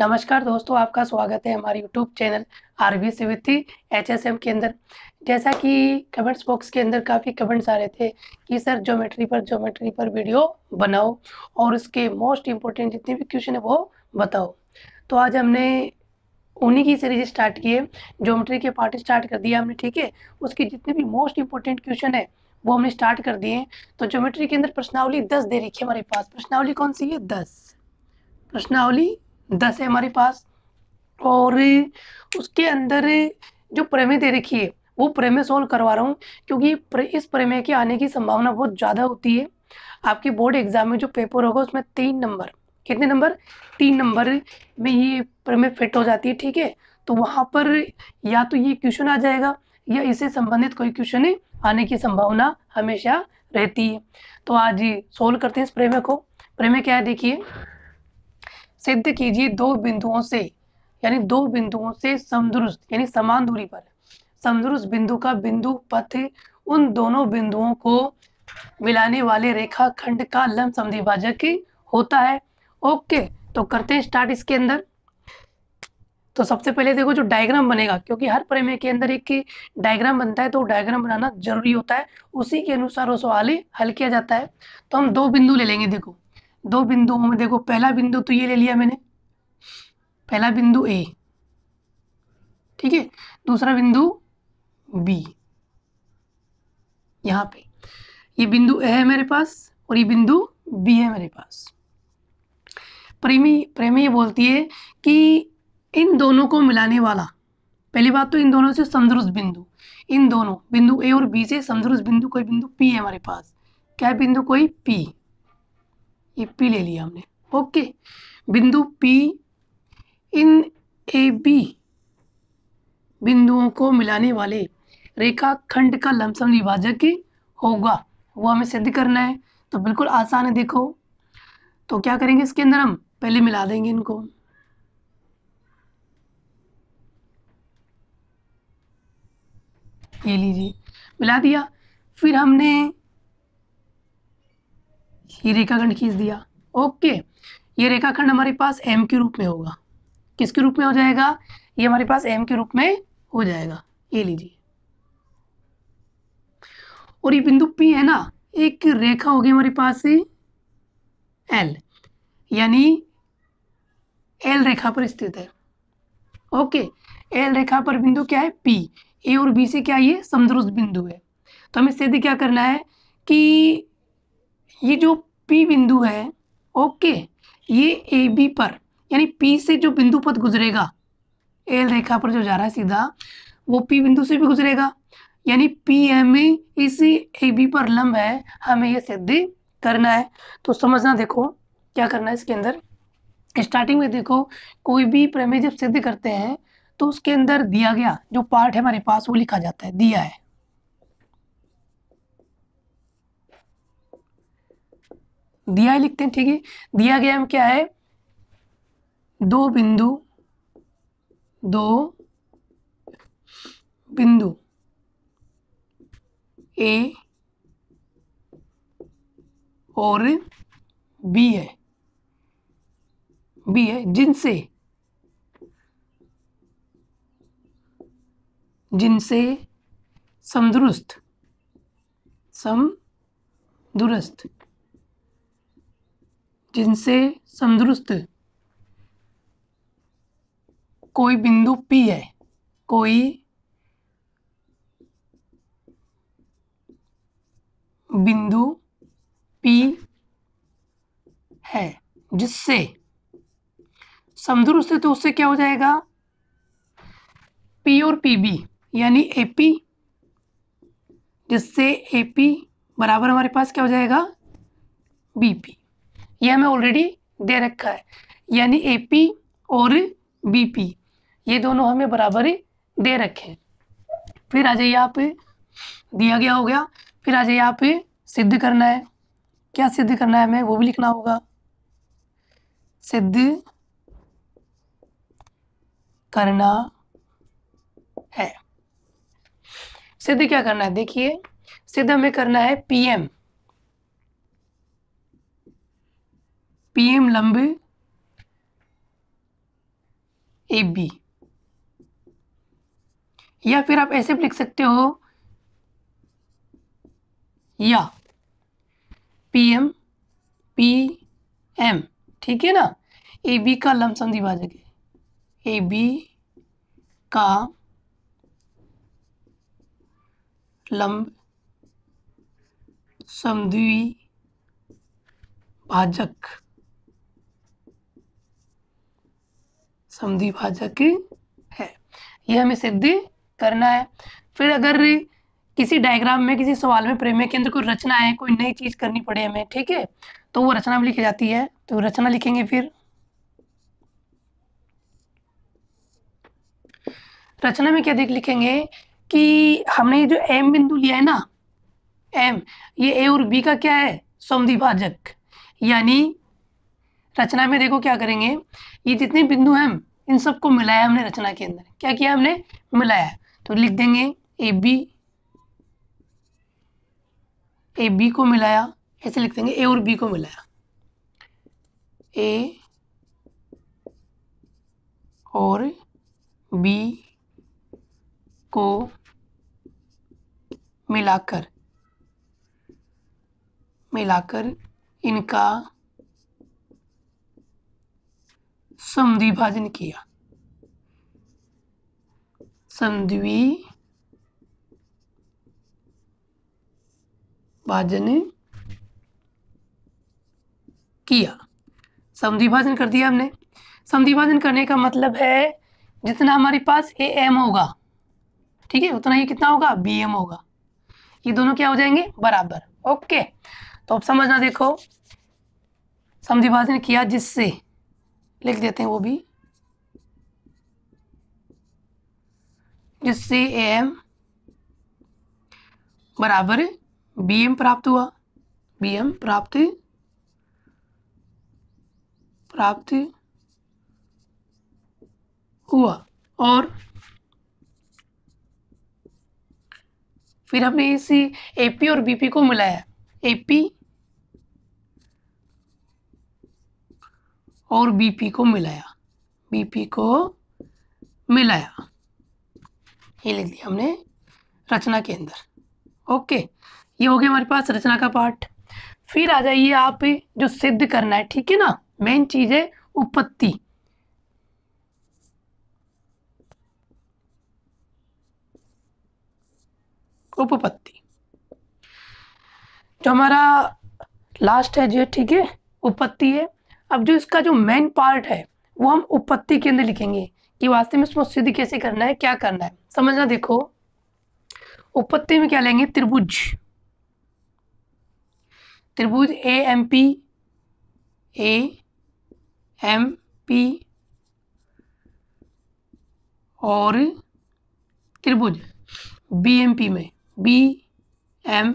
नमस्कार दोस्तों आपका स्वागत है हमारे यूट्यूब चैनल आर बी वित्ती एच एस एम के अंदर जैसा कि कमेंट्स बॉक्स के अंदर काफ़ी कमेंट्स आ रहे थे कि सर ज्योमेट्री पर ज्योमेट्री पर वीडियो बनाओ और उसके मोस्ट इम्पोर्टेंट जितने भी क्वेश्चन है वो बताओ तो आज हमने उन्हीं की सीरीज स्टार्ट की है ज्योमेट्री के पार्ट स्टार्ट कर दिया हमने ठीक है उसके जितने भी मोस्ट इम्पोर्टेंट क्वेश्चन है वो हमने स्टार्ट कर दिए तो ज्योमेट्री के अंदर प्रश्नावली दस दे रखी है हमारे पास प्रश्नावली कौन सी है दस प्रश्नावली दस है हमारे पास और उसके अंदर जो प्रमेय दे रखी है वो प्रमेय सोल्व करवा रहा हूँ क्योंकि इस प्रमेय के आने की संभावना बहुत ज़्यादा होती है आपके बोर्ड एग्जाम में जो पेपर होगा उसमें तीन नंबर कितने नंबर तीन नंबर में ये प्रमेय फिट हो जाती है ठीक है तो वहाँ पर या तो ये क्वेश्चन आ जाएगा या इससे संबंधित कोई क्वेश्चन आने की संभावना हमेशा रहती है तो आज सोल्व करते हैं इस प्रेमे को प्रेमे क्या है देखिए सिद्ध कीजिए दो बिंदुओं से यानी दो बिंदुओं से समदुरुस्त यानी समान दूरी पर समदुरुस्त बिंदु का बिंदु पथ उन दोनों बिंदुओं को मिलाने वाले रेखा खंड का लंब समिभाजक होता है ओके तो करते हैं स्टार्ट इसके अंदर तो सबसे पहले देखो जो डायग्राम बनेगा क्योंकि हर प्रमेय के अंदर एक डायग्राम बनता है तो डायग्राम बनाना जरूरी होता है उसी के अनुसार वो सवाल हल किया जाता है तो हम दो बिंदु ले लेंगे देखो दो बिंदुओं में देखो पहला बिंदु तो ये ले लिया मैंने पहला बिंदु ए ठीक है दूसरा बिंदु बी यहाँ पे ये बिंदु ए है मेरे पास और ये बिंदु बी है मेरे पास प्रेमी प्रेमी ये बोलती है कि इन दोनों को मिलाने वाला पहली बात तो इन दोनों से समदरुस बिंदु इन दोनों बिंदु ए और बी से समदरुस बिंदु कोई बिंदु पी है हमारे पास क्या बिंदु कोई पी ये पी ले लिया हमने ओके बिंदु पी इन ए बी बिंदुओं को मिलाने वाले रेखा खंड का लमसम विभाजक होगा वो हमें सिद्ध करना है तो बिल्कुल आसान है देखो तो क्या करेंगे इसके अंदर हम पहले मिला देंगे इनको ये लीजिए मिला दिया फिर हमने ये रेखाखंड खींच दिया ओके ये रेखाखंड हमारे पास एम के रूप में होगा किसके रूप में हो जाएगा ये हमारे पास एम के रूप में हो जाएगा ये लीजिए और ये बिंदु पी है ना एक रेखा होगी हमारे पास एल यानी एल रेखा पर स्थित है ओके एल रेखा पर बिंदु क्या है पी ए और बी से क्या ये समुद्र बिंदु है तो हमें सिद्ध क्या करना है कि ये जो P बिंदु है ओके ये ए बी पर यानी P से जो बिंदु पथ गुजरेगा एल रेखा पर जो जा रहा है सीधा वो P बिंदु से भी गुजरेगा यानी पी एम ए इसी ए बी पर लंब है हमें ये सिद्ध करना है तो समझना देखो क्या करना है इसके अंदर स्टार्टिंग में देखो कोई भी प्रमेय जब सिद्ध करते हैं तो उसके अंदर दिया गया जो पार्ट है हमारे पास वो लिखा जाता है दिया है दिया ही लिखते हैं ठीक है दिया गया हम क्या है दो बिंदु दो बिंदु ए और बी है बी है जिनसे जिनसे समदुरुस्त समदुरुस्त जिनसे संदुरुस्त कोई बिंदु P है कोई बिंदु P है जिससे समदुरुस्त है तो उससे क्या हो जाएगा P और PB यानी AP जिससे AP बराबर हमारे पास क्या हो जाएगा BP ये हमें ऑलरेडी दे रखा है यानी ए पी और बी पी ये दोनों हमें बराबर ही दे रखे हैं फिर आ जाइए आप दिया गया हो गया फिर आ जाइए आप सिद्ध करना है क्या सिद्ध करना है हमें वो भी लिखना होगा सिद्ध करना है सिद्ध क्या करना है देखिए सिद्ध हमें करना है पीएम पीएम लंबे ए बी या फिर आप ऐसे भी लिख सकते हो या पीएम पी एम ठीक है ना ए बी का लमसम भाजक है ए बी का लंब भाजक समद्विभाजक है ये हमें सिद्ध करना है फिर अगर किसी डायग्राम में किसी सवाल में प्रेमय केंद्र को रचना है कोई नई चीज करनी पड़े हमें ठीक है तो वो रचना में लिखी जाती है तो रचना लिखेंगे फिर रचना में क्या देख लिखेंगे कि हमने जो एम बिंदु लिया है ना एम ये ए और बी का क्या है समद्विभाजक यानी रचना में देखो क्या करेंगे ये जितने बिंदु हैं इन सबको मिलाया हमने रचना के अंदर क्या किया हमने मिलाया तो लिख देंगे ए बी ए बी को मिलाया ऐसे लिख देंगे ए और बी को मिलाया ए और बी को मिलाकर मिलाकर इनका संधिभाजन किया संधि भाजन किया संधि कर दिया हमने संधि करने का मतलब है जितना हमारे पास ए एम होगा ठीक है उतना ही कितना होगा बी एम होगा ये दोनों क्या हो जाएंगे बराबर ओके तो अब समझना देखो संधि किया जिससे लिख देते हैं वो भी जिससे ए एम बराबर बी एम प्राप्त हुआ बी एम प्राप्त प्राप्त हुआ और फिर हमने इसी एपी और बीपी को मिलाया एपी और बीपी को मिलाया बीपी को मिलाया ये लिख दिया हमने रचना के अंदर ओके ये हो गया हमारे पास रचना का पार्ट फिर आ जाइए आप जो सिद्ध करना है ठीक है ना मेन चीज है उपत्ति उपपत्ति जो हमारा लास्ट है जो ठीक है उपपत्ति है अब जो इसका जो मेन पार्ट है वो हम उपपत्ति के अंदर लिखेंगे कि वास्तव में इसमें सिद्ध कैसे करना है क्या करना है समझना देखो उपपत्ति में क्या लेंगे त्रिभुज त्रिभुज A M P A M P और त्रिभुज बी एम पी में बी एम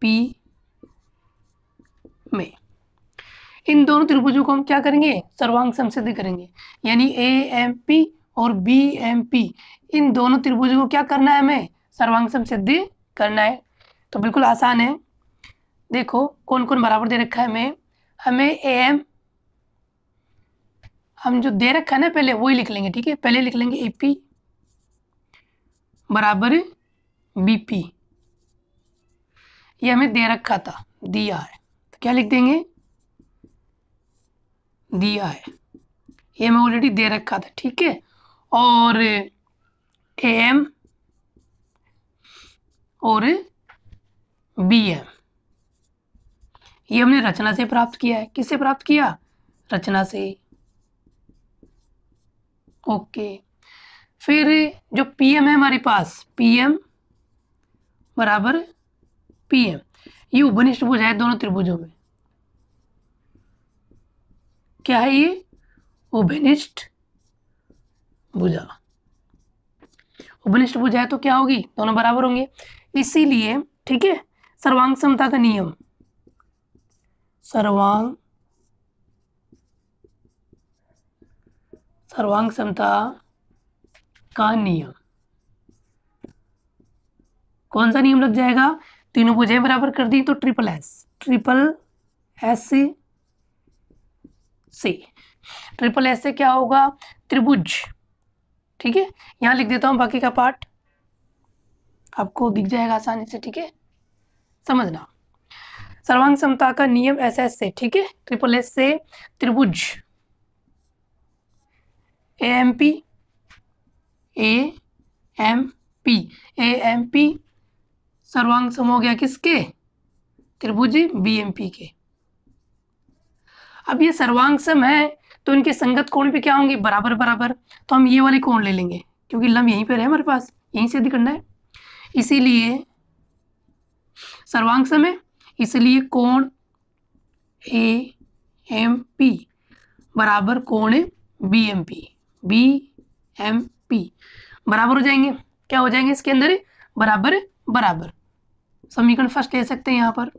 पी में इन दोनों त्रिभुजों को हम क्या करेंगे सर्वांग समसिद्ध करेंगे यानी ए एम पी और बी एम पी इन दोनों त्रिभुजों को क्या करना है हमें सर्वांग समसिद्धि करना है तो बिल्कुल आसान है देखो कौन कौन बराबर दे रखा है हमें हमें ए एम हम जो दे रखा है ना पहले वही लिख लेंगे ठीक है पहले लिख लेंगे ए पी बराबर बी पी ये हमें दे रखा था दिया है तो क्या लिख देंगे दिया है ये हमें ऑलरेडी दे रखा था ठीक है और ए एम और बी एम ये हमने रचना से प्राप्त किया है किससे प्राप्त किया रचना से ओके फिर जो पीएम है हमारे पास पी एम बराबर पी एम ये उपनिष्ठ भुजा है दोनों त्रिभुजों में क्या है ये ओबेनिस्ट भुजा ओबेनिस्ट भुजा है तो क्या होगी दोनों बराबर होंगे इसीलिए ठीक है सर्वांग समता का नियम सर्वांग सर्वांग समता का नियम कौन सा नियम लग जाएगा तीनों भुजाएं बराबर कर दी तो ट्रिपल एस ट्रिपल एस से से ट्रिपल एस से क्या होगा त्रिभुज ठीक है यहाँ लिख देता हूँ बाकी का पार्ट आपको दिख जाएगा आसानी से ठीक है समझना सर्वांग समता का नियम एस एस से ठीक है ट्रिपल एस से त्रिभुज A M P A M P A M P सर्वांग सम हो गया किसके त्रिभुज बी एम पी के अब ये सर्वांग सम है तो इनके संगत कोण भी क्या होंगे बराबर बराबर तो हम ये वाले कोण ले लेंगे क्योंकि लम यहीं पर है हमारे पास यहीं से दिखना है इसीलिए सर्वांग सम है इसलिए कोण ए एम पी बराबर कोण है B M P B M P बराबर हो जाएंगे क्या हो जाएंगे इसके अंदर बराबर बराबर समीकरण फर्स्ट ले सकते हैं यहाँ पर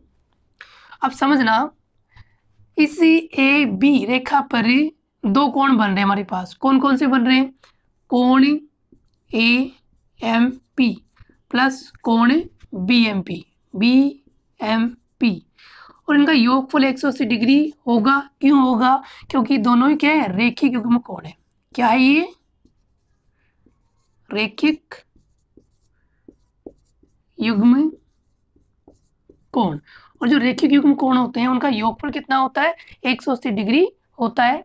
अब समझना इसी ए बी रेखा पर दो कोण बन रहे हैं हमारे पास कौन कौन से बन रहे हैं कोण ए एम पी प्लस कोण B M P B M P और इनका योगफल 180 डिग्री होगा क्यों होगा क्योंकि दोनों ही क्या है रेखिक युग्म कोण है क्या है ये रेखिक युग्म कोण और जो रेखिक युग्म कोण होते हैं उनका योगफल कितना होता है एक डिग्री होता है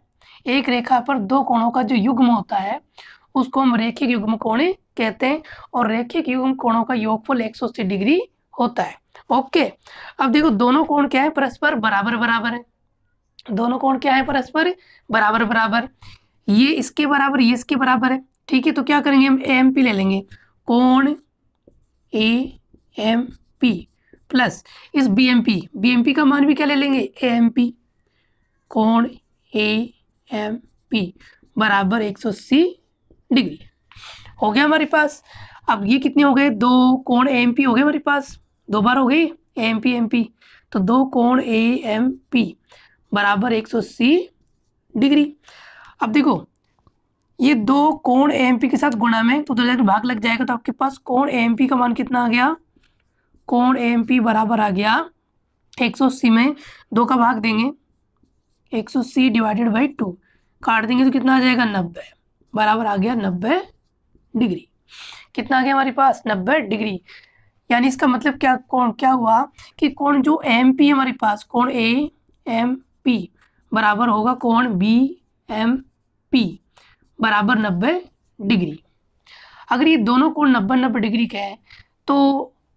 एक रेखा पर दो कोणों का जो युग्म होता है उसको हम रेखिक युग्म कोण कहते हैं और रेखिक युग्म कोणों का योगफल अस्सी डिग्री होता है ओके अब देखो दोनों कोण क्या है परस्पर बराबर बराबर है दोनों कोण क्या है परस्पर बराबर बराबर ये इसके बराबर ये इसके बराबर है ठीक है तो क्या करेंगे हम एम पी ले लेंगे कोण ए एम पी प्लस इस B M P B M P का मान भी क्या ले लेंगे ए एम पी कोण ए एम पी बराबर एक सौ अस्सी डिग्री हो गया हमारे पास अब ये कितने हो गए दो कोण ए एम पी हो गए हमारे पास दो बार हो गई A M P M P तो दो कोण ए एम पी बराबर एक सौ अस्सी डिग्री अब देखो ये दो कोण ए एम पी के साथ गुणा में तो दो भाग लग जाएगा तो आपके पास कोण ए एम पी का मान कितना आ गया कोण ए एम पी बराबर आ गया 180 में दो का भाग देंगे 180 डिवाइडेड बाई टू काट देंगे तो कितना आ जाएगा नब्बे बराबर आ गया नब्बे डिग्री कितना आ गया हमारे पास नब्बे डिग्री यानी इसका मतलब क्या कोण क्या हुआ कि कोण जो एम पी हमारे पास कोण ए एम पी बराबर होगा कोण बी एम पी बराबर नब्बे डिग्री अगर ये दोनों कोण नब्बे नब्बे डिग्री के हैं तो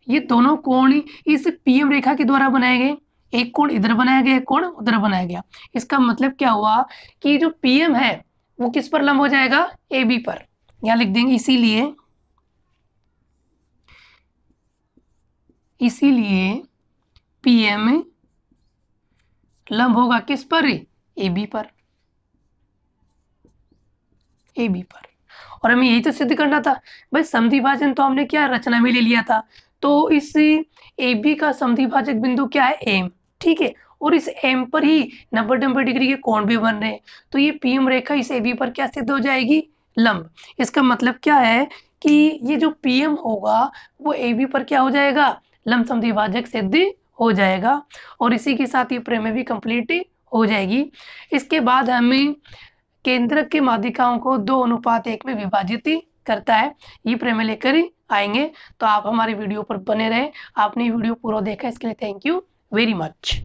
ये दोनों कोण इस पीएम रेखा के द्वारा बनाए गए एक कोण इधर बनाया गया एक कोण उधर बनाया गया इसका मतलब क्या हुआ कि जो पीएम है वो किस पर लंब हो जाएगा ए बी पर यहां लिख देंगे इसीलिए इसीलिए पीएम लंब होगा किस पर ए बी पर ए बी पर और हमें यही तो सिद्ध करना था भाई समधिभाजन तो हमने क्या रचना में ले लिया था तो इस ए बी का समिभाजक बिंदु क्या है एम ठीक है और इस एम पर ही नब्बे नब्बे डिग्री के कोण भी बन रहे हैं तो ये पीएम रेखा इस ए बी पर क्या सिद्ध हो जाएगी लंब इसका मतलब क्या है कि ये जो पीएम होगा वो ए बी पर क्या हो जाएगा लंब समिभाजक सिद्ध हो जाएगा और इसी के साथ ये प्रेम भी कंप्लीट हो जाएगी इसके बाद हमें केंद्रक के माध्यिकाओं को दो अनुपात एक में विभाजित करता है ये प्रेम लेकर आएंगे तो आप हमारे वीडियो पर बने रहें आपने वीडियो पूरा देखा इसके लिए थैंक यू वेरी मच